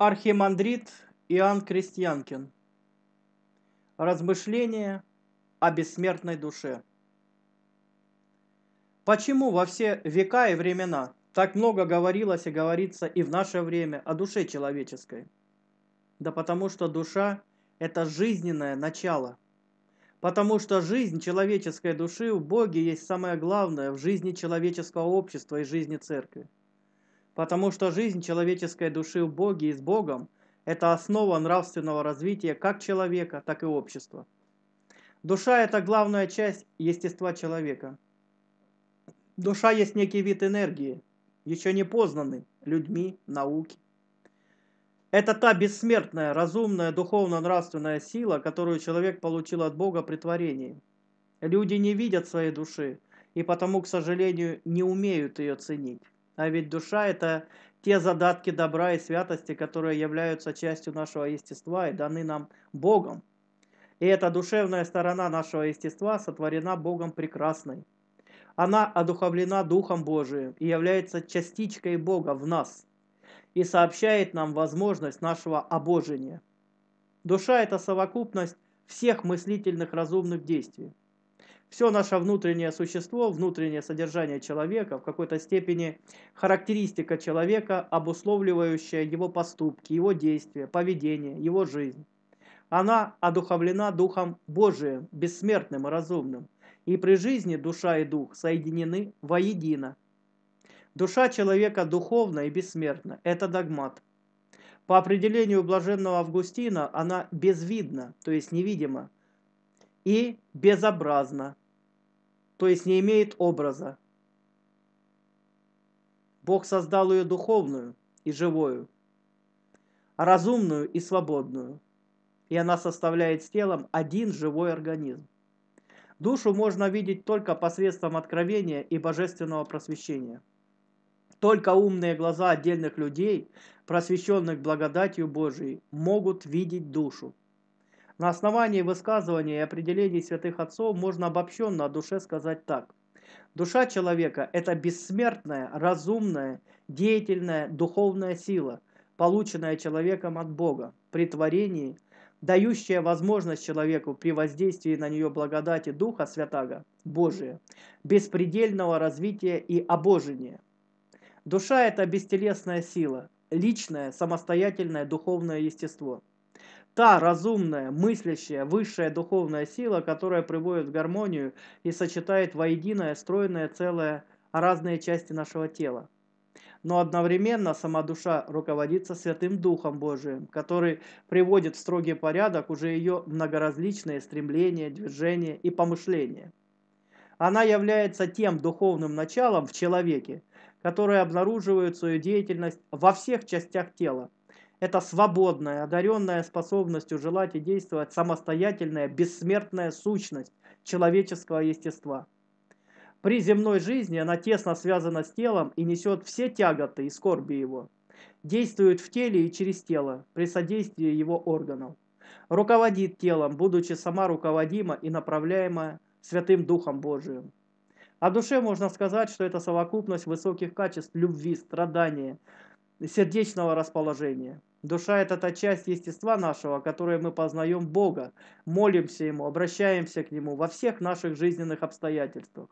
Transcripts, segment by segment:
Архимандрит Иоанн Крестьянкин. Размышления о бессмертной душе. Почему во все века и времена так много говорилось и говорится и в наше время о душе человеческой? Да потому что душа – это жизненное начало. Потому что жизнь человеческой души в Боге есть самое главное в жизни человеческого общества и жизни церкви потому что жизнь человеческой души в Боге и с Богом – это основа нравственного развития как человека, так и общества. Душа – это главная часть естества человека. Душа есть некий вид энергии, еще не познанный людьми науки. Это та бессмертная, разумная, духовно-нравственная сила, которую человек получил от Бога при творении. Люди не видят своей души и потому, к сожалению, не умеют ее ценить. А ведь душа – это те задатки добра и святости, которые являются частью нашего естества и даны нам Богом. И эта душевная сторона нашего естества сотворена Богом прекрасной. Она одуховлена Духом Божиим и является частичкой Бога в нас и сообщает нам возможность нашего обожения. Душа – это совокупность всех мыслительных разумных действий все наше внутреннее существо, внутреннее содержание человека, в какой-то степени характеристика человека, обусловливающая его поступки, его действия, поведение, его жизнь. Она одуховлена Духом Божиим, бессмертным и разумным. И при жизни душа и дух соединены воедино. Душа человека духовна и бессмертна. Это догмат. По определению блаженного Августина она безвидна, то есть невидима, и безобразно, то есть не имеет образа. Бог создал ее духовную и живую, разумную и свободную, и она составляет с телом один живой организм. Душу можно видеть только посредством откровения и божественного просвещения. Только умные глаза отдельных людей, просвещенных благодатью Божией, могут видеть душу. На основании высказываний и определений святых отцов можно обобщенно о душе сказать так. Душа человека – это бессмертная, разумная, деятельная духовная сила, полученная человеком от Бога при творении, дающая возможность человеку при воздействии на нее благодати Духа Святаго Божия, беспредельного развития и обожения. Душа – это бестелесная сила, личное, самостоятельное духовное естество – та разумная, мыслящая, высшая духовная сила, которая приводит в гармонию и сочетает воединое, стройное целое а разные части нашего тела. Но одновременно сама душа руководится Святым Духом Божиим, который приводит в строгий порядок уже ее многоразличные стремления, движения и помышления. Она является тем духовным началом в человеке, которое обнаруживает свою деятельность во всех частях тела – это свободная, одаренная способностью желать и действовать самостоятельная, бессмертная сущность человеческого естества. При земной жизни она тесно связана с телом и несет все тяготы и скорби его. Действует в теле и через тело, при содействии его органов. Руководит телом, будучи сама руководима и направляемая Святым Духом Божиим. О душе можно сказать, что это совокупность высоких качеств любви, страдания, сердечного расположения. Душа – это та часть естества нашего, которой мы познаем Бога, молимся Ему, обращаемся к Нему во всех наших жизненных обстоятельствах.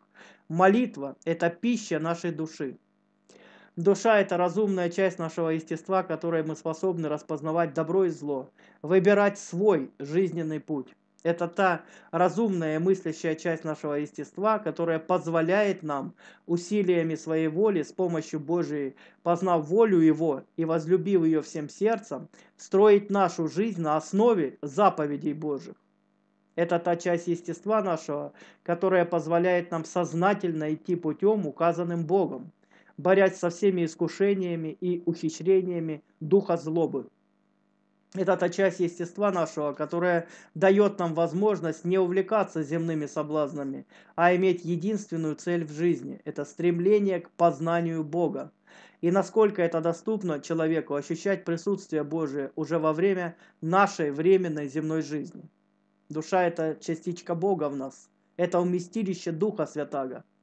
Молитва – это пища нашей души. Душа – это разумная часть нашего естества, которой мы способны распознавать добро и зло, выбирать свой жизненный путь. Это та разумная мыслящая часть нашего естества, которая позволяет нам усилиями своей воли, с помощью Божией, познав волю Его и возлюбив ее всем сердцем, строить нашу жизнь на основе заповедей Божьих. Это та часть естества нашего, которая позволяет нам сознательно идти путем, указанным Богом, борясь со всеми искушениями и ухищрениями духа злобы это та часть естества нашего, которая дает нам возможность не увлекаться земными соблазнами, а иметь единственную цель в жизни – это стремление к познанию Бога. И насколько это доступно человеку ощущать присутствие Божие уже во время нашей временной земной жизни. Душа – это частичка Бога в нас, это уместилище Духа Святаго –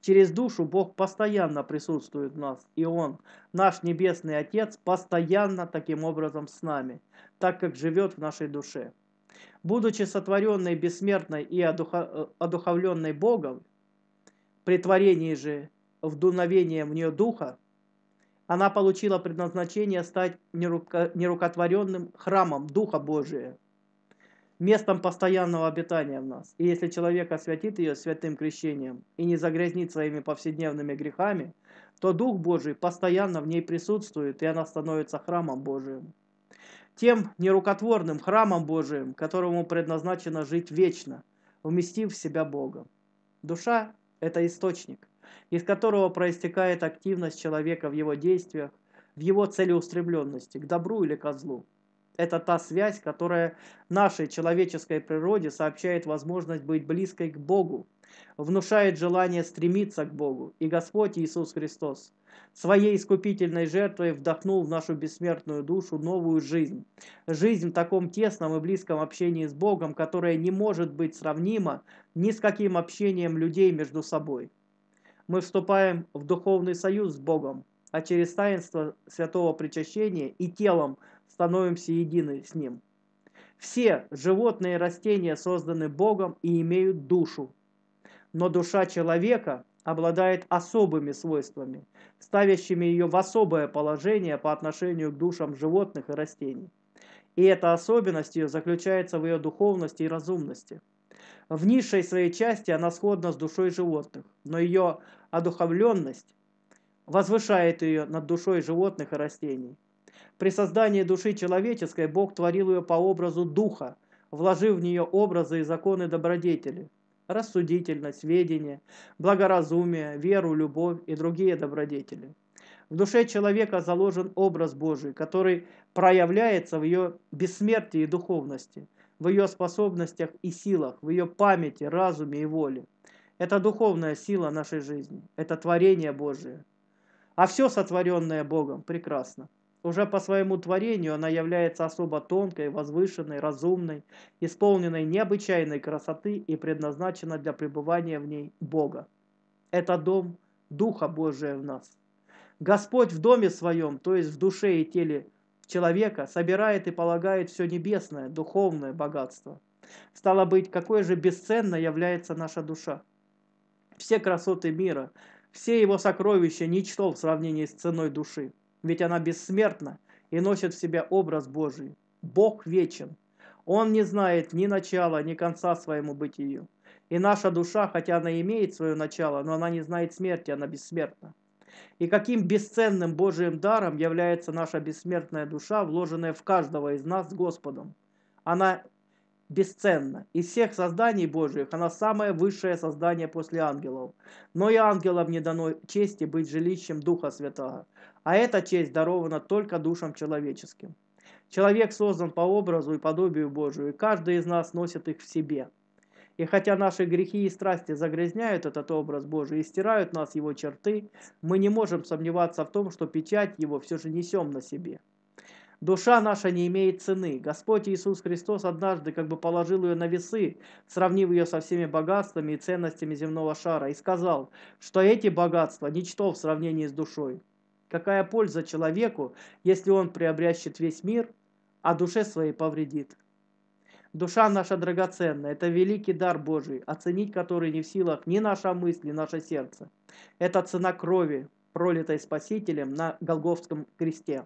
Через душу Бог постоянно присутствует в нас, и Он, наш Небесный Отец, постоянно таким образом с нами, так как живет в нашей душе. Будучи сотворенной, бессмертной и э, одуховленной Богом, при творении же вдуновением в нее Духа, она получила предназначение стать нерукотворенным храмом Духа Божия – местом постоянного обитания в нас. И если человек освятит ее святым крещением и не загрязнит своими повседневными грехами, то Дух Божий постоянно в ней присутствует, и она становится храмом Божиим. Тем нерукотворным храмом Божиим, которому предназначено жить вечно, вместив в себя Бога. Душа – это источник, из которого проистекает активность человека в его действиях, в его целеустремленности, к добру или ко злу – это та связь, которая нашей человеческой природе сообщает возможность быть близкой к Богу, внушает желание стремиться к Богу. И Господь Иисус Христос своей искупительной жертвой вдохнул в нашу бессмертную душу новую жизнь. Жизнь в таком тесном и близком общении с Богом, которая не может быть сравнима ни с каким общением людей между собой. Мы вступаем в духовный союз с Богом, а через таинство святого причащения и телом становимся едины с Ним. Все животные и растения созданы Богом и имеют душу. Но душа человека обладает особыми свойствами, ставящими ее в особое положение по отношению к душам животных и растений. И эта особенность ее заключается в ее духовности и разумности. В низшей своей части она сходна с душой животных, но ее одуховленность возвышает ее над душой животных и растений – при создании души человеческой Бог творил ее по образу духа, вложив в нее образы и законы добродетели, рассудительность, ведение, благоразумие, веру, любовь и другие добродетели. В душе человека заложен образ Божий, который проявляется в ее бессмертии и духовности, в ее способностях и силах, в ее памяти, разуме и воле. Это духовная сила нашей жизни, это творение Божие. А все сотворенное Богом прекрасно – уже по своему творению она является особо тонкой, возвышенной, разумной, исполненной необычайной красоты и предназначена для пребывания в ней Бога. Это дом Духа Божия в нас. Господь в доме своем, то есть в душе и теле человека, собирает и полагает все небесное, духовное богатство. Стало быть, какой же бесценно является наша душа. Все красоты мира, все его сокровища – ничто в сравнении с ценой души – ведь она бессмертна и носит в себе образ Божий. Бог вечен. Он не знает ни начала, ни конца своему бытию. И наша душа, хотя она имеет свое начало, но она не знает смерти, она бессмертна. И каким бесценным Божиим даром является наша бессмертная душа, вложенная в каждого из нас Господом. Она бесценна. Из всех созданий Божьих она самое высшее создание после ангелов. Но и ангелам не дано чести быть жилищем Духа Святого, а эта честь дарована только душам человеческим. Человек создан по образу и подобию Божию, и каждый из нас носит их в себе. И хотя наши грехи и страсти загрязняют этот образ Божий и стирают нас его черты, мы не можем сомневаться в том, что печать его все же несем на себе – Душа наша не имеет цены. Господь Иисус Христос однажды как бы положил ее на весы, сравнив ее со всеми богатствами и ценностями земного шара, и сказал, что эти богатства – ничто в сравнении с душой. Какая польза человеку, если он приобрящет весь мир, а душе своей повредит? Душа наша драгоценна, это великий дар Божий, оценить который не в силах ни наша мысль, ни наше сердце. Это цена крови, пролитой Спасителем на Голговском кресте.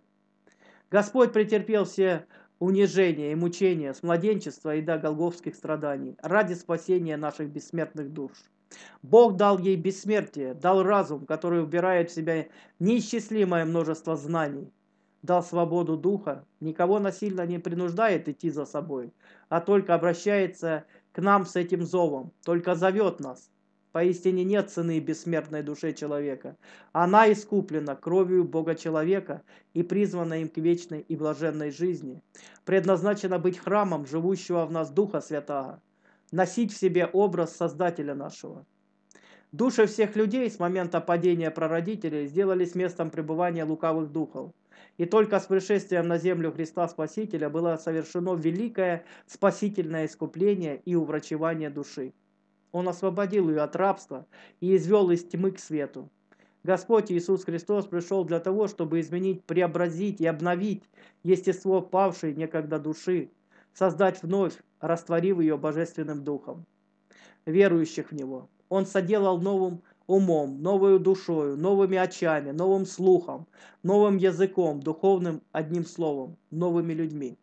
Господь претерпел все унижения и мучения с младенчества и до голговских страданий ради спасения наших бессмертных душ. Бог дал ей бессмертие, дал разум, который убирает в себя неисчислимое множество знаний, дал свободу духа, никого насильно не принуждает идти за собой, а только обращается к нам с этим зовом, только зовет нас, Поистине нет цены бессмертной душе человека. Она искуплена кровью Бога человека и призвана им к вечной и блаженной жизни. Предназначена быть храмом живущего в нас Духа Святаго, носить в себе образ Создателя нашего. Души всех людей с момента падения прародителей сделались местом пребывания лукавых духов. И только с пришествием на землю Христа Спасителя было совершено великое спасительное искупление и уврачевание души. Он освободил ее от рабства и извел из тьмы к свету. Господь Иисус Христос пришел для того, чтобы изменить, преобразить и обновить естество павшей некогда души, создать вновь, растворив ее божественным духом, верующих в Него. Он соделал новым умом, новую душою, новыми очами, новым слухом, новым языком, духовным одним словом, новыми людьми.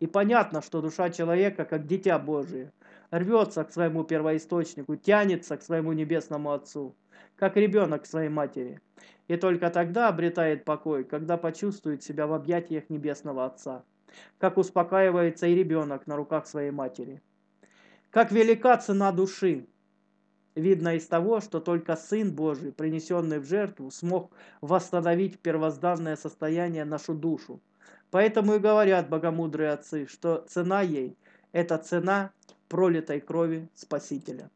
И понятно, что душа человека, как дитя Божие, рвется к своему первоисточнику, тянется к своему небесному Отцу, как ребенок к своей матери. И только тогда обретает покой, когда почувствует себя в объятиях небесного Отца, как успокаивается и ребенок на руках своей матери. Как велика цена души, Видно из того, что только Сын Божий, принесенный в жертву, смог восстановить первозданное состояние нашу душу. Поэтому и говорят богомудрые отцы, что цена ей – это цена пролитой крови Спасителя.